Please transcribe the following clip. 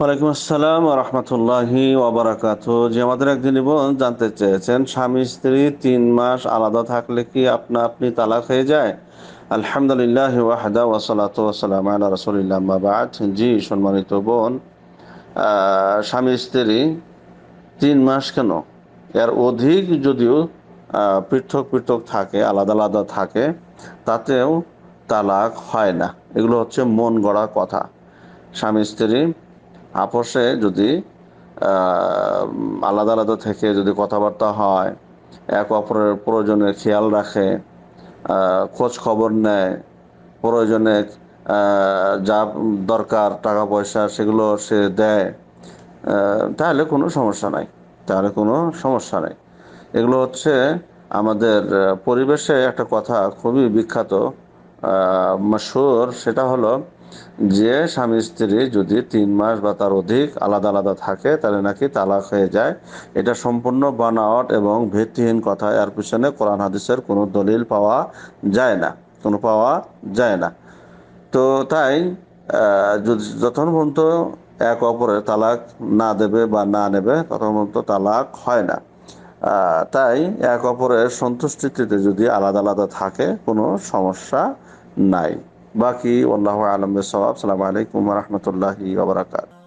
ওয়ালাইকুম আসসালাম রহমতুল্লাহি ওবরাকাত যে আমাদের একজন বোন জানতে চেয়েছেন স্বামী স্ত্রী তিন মাস আলাদা থাকলে কি আপনা আপনি তালাক হয়ে যায় আলহামদুলিল্লাহ ওয়াহদা ওয়াসালাত ওয়াসালাম আল্লাহ রসুলিল্লাহ বাবাদ জি সম্মানিত বোন স্বামী স্ত্রী তিন মাস কেন এর অধিক যদিও পৃথক পৃথক থাকে আলাদা আলাদা থাকে তাতেও তালাক হয় না এগুলো হচ্ছে মন গড়া কথা স্বামী স্ত্রী আপোষে যদি আলাদা আলাদা থেকে যদি কথাবার্তা হয় এক অপরের প্রয়োজনে খেয়াল রাখে খোঁজ খবর নেয় প্রয়োজনে যা দরকার টাকা পয়সা সেগুলো সে দেয় তাহলে কোনো সমস্যা নাই তাহলে কোনো সমস্যা নাই এগুলো হচ্ছে আমাদের পরিবেশে একটা কথা খুবই বিখ্যাত মশুর সেটা হলো যে স্বামী স্ত্রী যদি তিন মাস বা তার অধিক আলাদা আলাদা থাকে তাহলে নাকি তালাক হয়ে যায় এটা সম্পূর্ণ বানাওয়াট এবং ভিত্তিহীন কথা এর পিছনে কোরআন হাদিসের কোনো দলিল পাওয়া যায় না কোনো পাওয়া যায় না তো তাই যদি যতক্ষণ পর্যন্ত এক অপরের তালাক না দেবে বা না নেবে ততক্ষণ পর্যন্ত তালাক হয় না তাই এক অপরের সন্তুষ্টিতে যদি আলাদা আলাদা থাকে কোনো সমস্যা নাই باقي والله أعلم بالصواب السلام عليكم ورحمة الله وبركاته